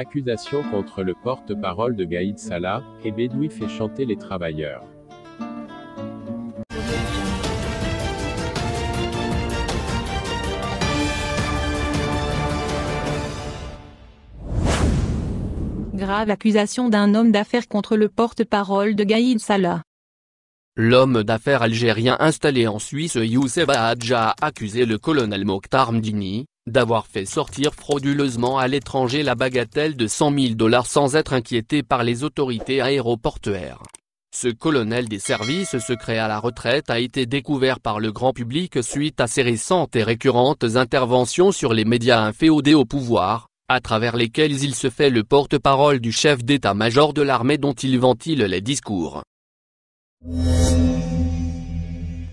Accusation contre le porte-parole de Gaïd Salah, et Bédoui fait chanter les travailleurs. Grave accusation d'un homme d'affaires contre le porte-parole de Gaïd Salah. L'homme d'affaires algérien installé en Suisse Youssef Aadja a accusé le colonel Mokhtar Mdini, d'avoir fait sortir frauduleusement à l'étranger la bagatelle de 100 000 dollars sans être inquiété par les autorités aéroportuaires. Ce colonel des services secrets à la retraite a été découvert par le grand public suite à ses récentes et récurrentes interventions sur les médias inféodés au pouvoir, à travers lesquels il se fait le porte-parole du chef d'état-major de l'armée dont il ventile les discours.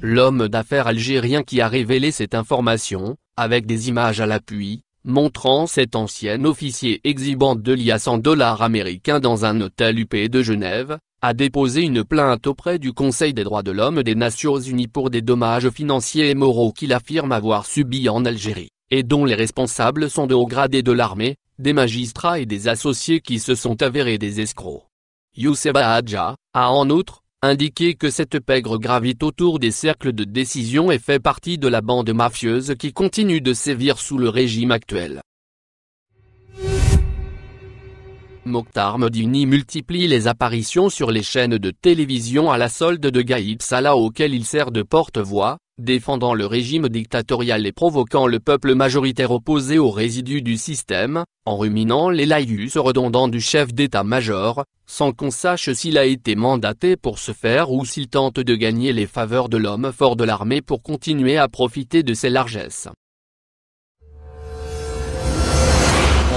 L'homme d'affaires algérien qui a révélé cette information, avec des images à l'appui, montrant cet ancien officier exhibant de l'IA 100 dollars américains dans un hôtel UP de Genève, a déposé une plainte auprès du Conseil des droits de l'homme des Nations Unies pour des dommages financiers et moraux qu'il affirme avoir subis en Algérie, et dont les responsables sont de hauts gradés de l'armée, des magistrats et des associés qui se sont avérés des escrocs. Youssef Adja, a en outre, indiqué que cette pègre gravite autour des cercles de décision et fait partie de la bande mafieuse qui continue de sévir sous le régime actuel. Mokhtar Modini multiplie les apparitions sur les chaînes de télévision à la solde de Gaïb Salah auquel il sert de porte-voix, défendant le régime dictatorial et provoquant le peuple majoritaire opposé aux résidus du système, en ruminant les laïus redondants du chef d'état-major, sans qu'on sache s'il a été mandaté pour ce faire ou s'il tente de gagner les faveurs de l'homme fort de l'armée pour continuer à profiter de ses largesses.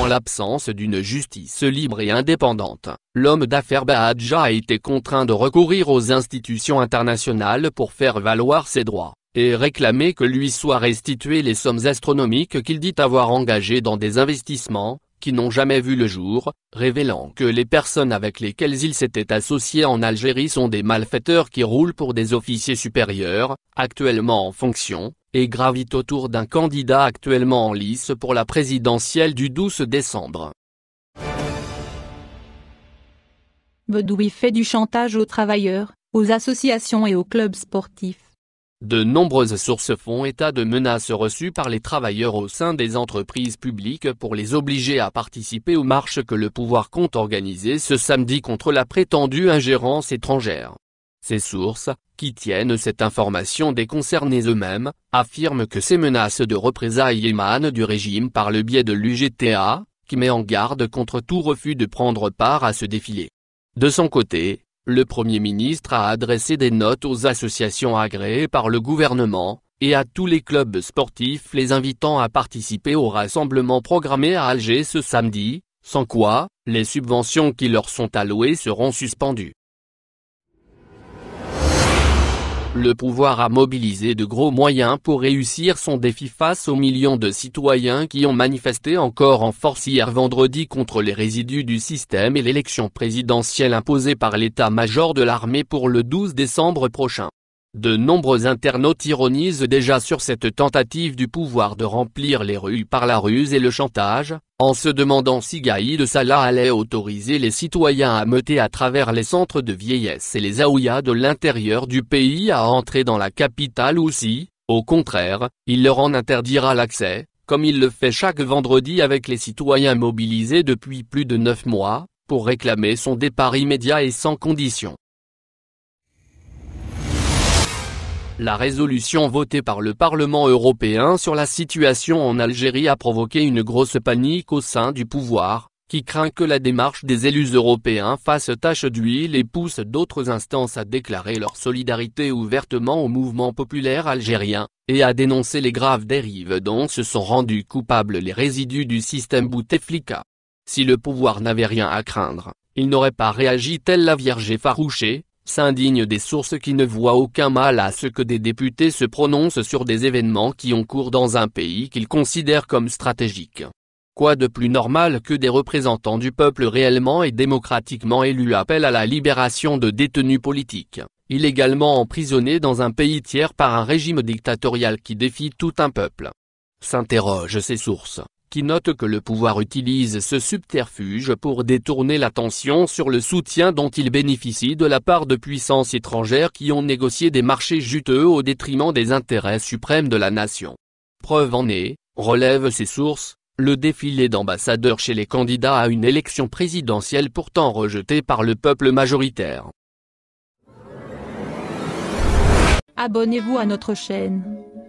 En l'absence d'une justice libre et indépendante, l'homme d'affaires Bahadja a été contraint de recourir aux institutions internationales pour faire valoir ses droits et réclamer que lui soient restituées les sommes astronomiques qu'il dit avoir engagées dans des investissements, qui n'ont jamais vu le jour, révélant que les personnes avec lesquelles il s'était associé en Algérie sont des malfaiteurs qui roulent pour des officiers supérieurs, actuellement en fonction, et gravitent autour d'un candidat actuellement en lice pour la présidentielle du 12 décembre. Bedoui fait du chantage aux travailleurs, aux associations et aux clubs sportifs. De nombreuses sources font état de menaces reçues par les travailleurs au sein des entreprises publiques pour les obliger à participer aux marches que le pouvoir compte organiser ce samedi contre la prétendue ingérence étrangère. Ces sources, qui tiennent cette information des concernés eux-mêmes, affirment que ces menaces de représailles émanent du régime par le biais de l'UGTA, qui met en garde contre tout refus de prendre part à ce défilé. De son côté, le Premier ministre a adressé des notes aux associations agréées par le gouvernement, et à tous les clubs sportifs les invitant à participer au rassemblement programmé à Alger ce samedi, sans quoi, les subventions qui leur sont allouées seront suspendues. le pouvoir a mobilisé de gros moyens pour réussir son défi face aux millions de citoyens qui ont manifesté encore en force hier vendredi contre les résidus du système et l'élection présidentielle imposée par l'état-major de l'armée pour le 12 décembre prochain. De nombreux internautes ironisent déjà sur cette tentative du pouvoir de remplir les rues par la ruse et le chantage, en se demandant si Gaïd Salah allait autoriser les citoyens à meuter à travers les centres de vieillesse et les aouïas de l'intérieur du pays à entrer dans la capitale ou si, au contraire, il leur en interdira l'accès, comme il le fait chaque vendredi avec les citoyens mobilisés depuis plus de neuf mois, pour réclamer son départ immédiat et sans condition. La résolution votée par le Parlement européen sur la situation en Algérie a provoqué une grosse panique au sein du pouvoir, qui craint que la démarche des élus européens fasse tache d'huile et pousse d'autres instances à déclarer leur solidarité ouvertement au mouvement populaire algérien, et à dénoncer les graves dérives dont se sont rendus coupables les résidus du système Bouteflika. Si le pouvoir n'avait rien à craindre, il n'aurait pas réagi tel la Vierge effarouchée, s'indigne des sources qui ne voient aucun mal à ce que des députés se prononcent sur des événements qui ont cours dans un pays qu'ils considèrent comme stratégique. Quoi de plus normal que des représentants du peuple réellement et démocratiquement élus appellent à la libération de détenus politiques, illégalement emprisonnés dans un pays tiers par un régime dictatorial qui défie tout un peuple S'interrogent ces sources, qui note que le pouvoir utilise ce subterfuge pour détourner l'attention sur le soutien dont il bénéficie de la part de puissances étrangères qui ont négocié des marchés juteux au détriment des intérêts suprêmes de la nation. Preuve en est, relève ses sources, le défilé d'ambassadeurs chez les candidats à une élection présidentielle pourtant rejetée par le peuple majoritaire. Abonnez-vous à notre chaîne